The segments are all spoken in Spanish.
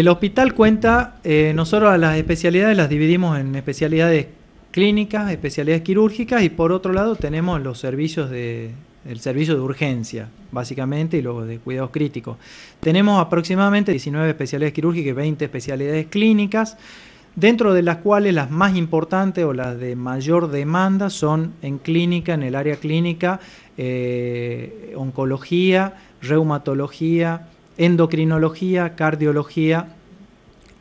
el hospital cuenta, eh, nosotros las especialidades las dividimos en especialidades clínicas, especialidades quirúrgicas y por otro lado tenemos los servicios de el servicio de urgencia, básicamente, y los de cuidados críticos. Tenemos aproximadamente 19 especialidades quirúrgicas y 20 especialidades clínicas, dentro de las cuales las más importantes o las de mayor demanda son en clínica, en el área clínica, eh, oncología, reumatología, endocrinología, cardiología,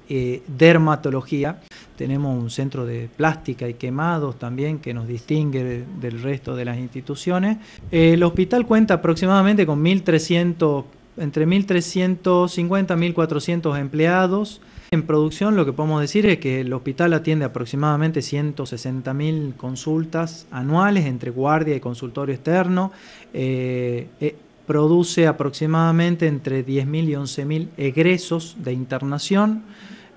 eh, dermatología. Tenemos un centro de plástica y quemados también que nos distingue del resto de las instituciones. Eh, el hospital cuenta aproximadamente con 1.300, entre 1.350 y 1.400 empleados. En producción lo que podemos decir es que el hospital atiende aproximadamente 160.000 consultas anuales entre guardia y consultorio externo. Eh, produce aproximadamente entre 10.000 y 11.000 egresos de internación,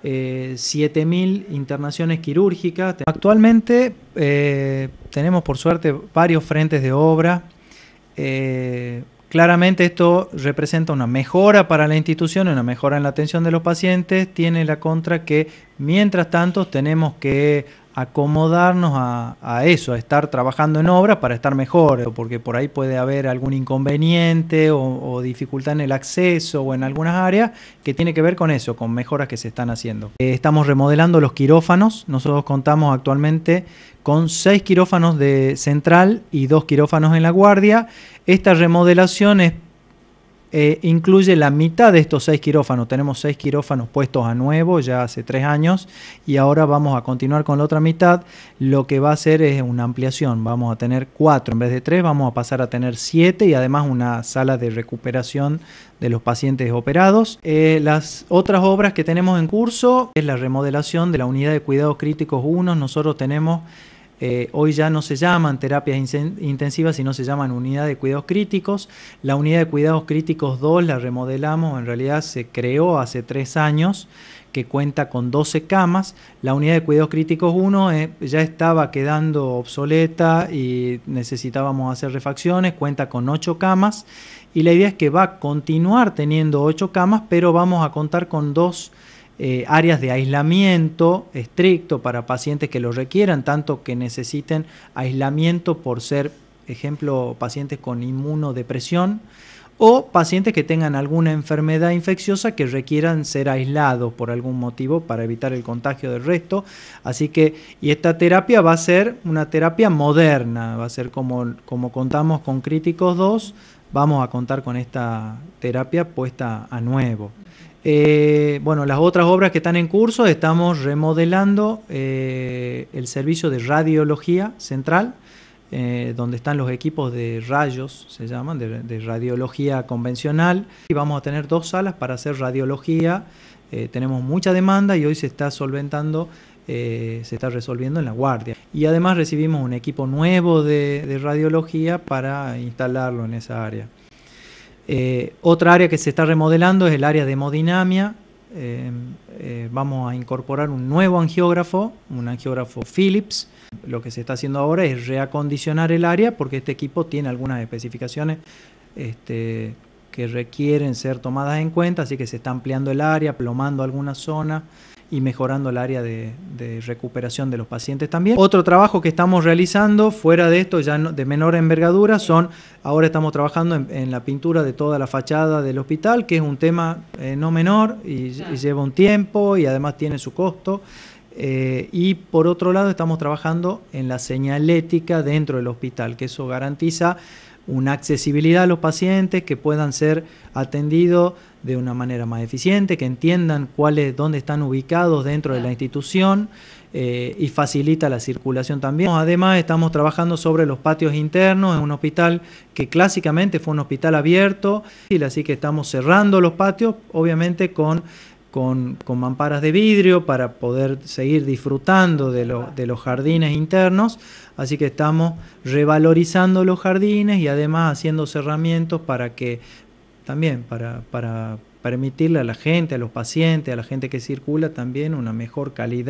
7.000 eh, internaciones quirúrgicas. Actualmente eh, tenemos por suerte varios frentes de obra. Eh, claramente esto representa una mejora para la institución, una mejora en la atención de los pacientes. Tiene la contra que mientras tanto tenemos que acomodarnos a, eso, a estar trabajando en obras para estar mejor, porque por ahí puede haber algún inconveniente o, dificultad en el acceso o en algunas áreas que tiene que ver con eso, con mejoras que se están haciendo. Eh, estamos remodelando los quirófanos, nosotros contamos actualmente con seis quirófanos de central y dos quirófanos en la guardia. Esta remodelación es eh, incluye la mitad de estos seis quirófanos. Tenemos seis quirófanos puestos a nuevo ya hace tres años y ahora vamos a continuar con la otra mitad. Lo que va a hacer es una ampliación. Vamos a tener cuatro en vez de tres, vamos a pasar a tener siete y además una sala de recuperación de los pacientes operados. Eh, las otras obras que tenemos en curso es la remodelación de la unidad de cuidados críticos 1. Nosotros tenemos eh, hoy ya no se llaman terapias intensivas, sino se llaman unidad de cuidados críticos. La unidad de cuidados críticos 2 la remodelamos, en realidad se creó hace tres años, que cuenta con 12 camas. La unidad de cuidados críticos 1 eh, ya estaba quedando obsoleta y necesitábamos hacer refacciones, cuenta con 8 camas. Y la idea es que va a continuar teniendo 8 camas, pero vamos a contar con dos eh, áreas de aislamiento estricto para pacientes que lo requieran, tanto que necesiten aislamiento por ser, ejemplo, pacientes con inmunodepresión o pacientes que tengan alguna enfermedad infecciosa que requieran ser aislados por algún motivo para evitar el contagio del resto. Así que, y esta terapia va a ser una terapia moderna, va a ser como, como contamos con Críticos 2, vamos a contar con esta terapia puesta a nuevo. Eh, bueno, las otras obras que están en curso, estamos remodelando eh, el servicio de radiología central, eh, donde están los equipos de rayos, se llaman, de, radiología convencional. Y vamos a tener dos salas para hacer radiología. tenemos mucha demanda y hoy se está solventando, se está resolviendo en la guardia. Y además recibimos un equipo nuevo de radiología para instalarlo en esa área. Eh, otra área que se está remodelando es el área de hemodinamia. Eh, eh, vamos a incorporar un nuevo angiógrafo, un angiógrafo Philips. Lo que se está haciendo ahora es reacondicionar el área porque este equipo tiene algunas especificaciones este, que requieren ser tomadas en cuenta, así que se está ampliando el área, plomando algunas zonas y mejorando el área de, recuperación de los pacientes también. Otro trabajo que estamos realizando fuera de esto, ya de menor envergadura, son, ahora estamos trabajando en, la pintura de toda la fachada del hospital, que es un tema eh, no menor y, lleva un tiempo y además tiene su costo. Eh, y por otro lado estamos trabajando en la señalética dentro del hospital, que eso garantiza una accesibilidad a los pacientes, que puedan ser atendidos de una manera más eficiente, que entiendan cuáles, dónde están ubicados dentro de la institución eh, y facilita la circulación también. Además, estamos trabajando sobre los patios internos en un hospital que clásicamente fue un hospital abierto, así que estamos cerrando los patios, obviamente con con, con mamparas de vidrio para poder seguir disfrutando de, los de los jardines internos. Así que estamos revalorizando los jardines y además haciendo cerramientos para que también para, para permitirle a la gente, a los pacientes, a la gente que circula también una mejor calidad.